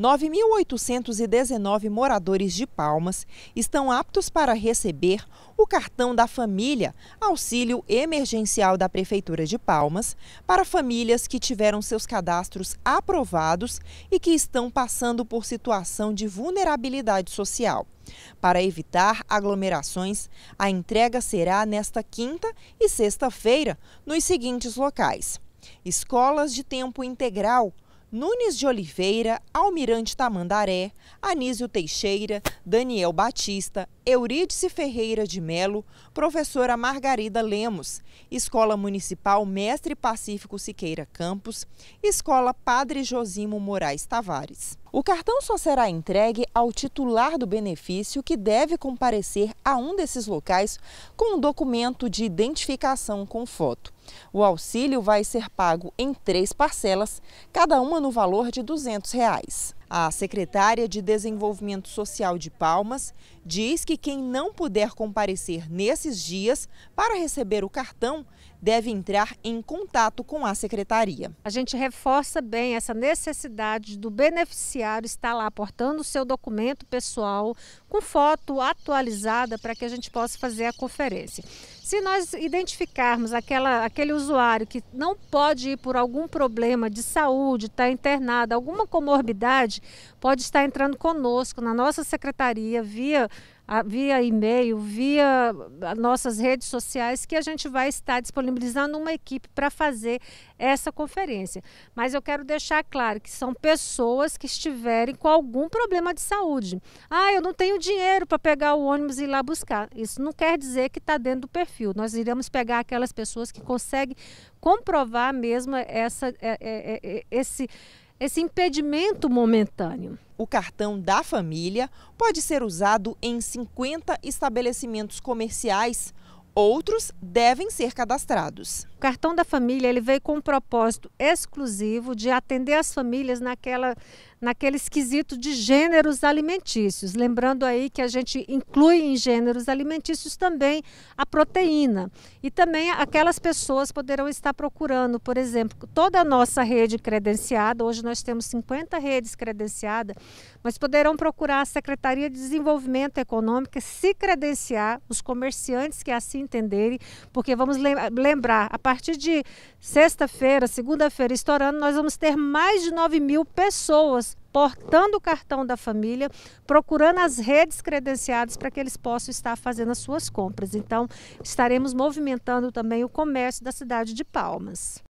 9.819 moradores de Palmas estão aptos para receber o cartão da família, auxílio emergencial da Prefeitura de Palmas, para famílias que tiveram seus cadastros aprovados e que estão passando por situação de vulnerabilidade social. Para evitar aglomerações, a entrega será nesta quinta e sexta-feira nos seguintes locais: escolas de tempo integral, Nunes de Oliveira, Almirante Tamandaré, Anísio Teixeira, Daniel Batista, Eurídice Ferreira de Melo, professora Margarida Lemos, Escola Municipal Mestre Pacífico Siqueira Campos, Escola Padre Josimo Moraes Tavares. O cartão só será entregue ao titular do benefício que deve comparecer a um desses locais com um documento de identificação com foto. O auxílio vai ser pago em três parcelas, cada uma no valor de R$ 200. Reais. A secretária de Desenvolvimento Social de Palmas, diz que quem não puder comparecer nesses dias para receber o cartão deve entrar em contato com a secretaria. A gente reforça bem essa necessidade do beneficiário estar lá aportando o seu documento pessoal com foto atualizada para que a gente possa fazer a conferência. Se nós identificarmos aquela, aquele usuário que não pode ir por algum problema de saúde, está internado, alguma comorbidade, pode estar entrando conosco na nossa secretaria via via e-mail, via nossas redes sociais, que a gente vai estar disponibilizando uma equipe para fazer essa conferência. Mas eu quero deixar claro que são pessoas que estiverem com algum problema de saúde. Ah, eu não tenho dinheiro para pegar o ônibus e ir lá buscar. Isso não quer dizer que está dentro do perfil. Nós iremos pegar aquelas pessoas que conseguem comprovar mesmo essa, é, é, é, esse esse impedimento momentâneo. O cartão da família pode ser usado em 50 estabelecimentos comerciais. Outros devem ser cadastrados. O cartão da família ele veio com o propósito exclusivo de atender as famílias naquela naquele esquisito de gêneros alimentícios. Lembrando aí que a gente inclui em gêneros alimentícios também a proteína. E também aquelas pessoas poderão estar procurando, por exemplo, toda a nossa rede credenciada, hoje nós temos 50 redes credenciadas, mas poderão procurar a Secretaria de Desenvolvimento Econômico se credenciar, os comerciantes que assim entenderem, porque vamos lembrar, a partir de sexta-feira, segunda-feira, estourando, nós vamos ter mais de 9 mil pessoas portando o cartão da família, procurando as redes credenciadas para que eles possam estar fazendo as suas compras. Então, estaremos movimentando também o comércio da cidade de Palmas.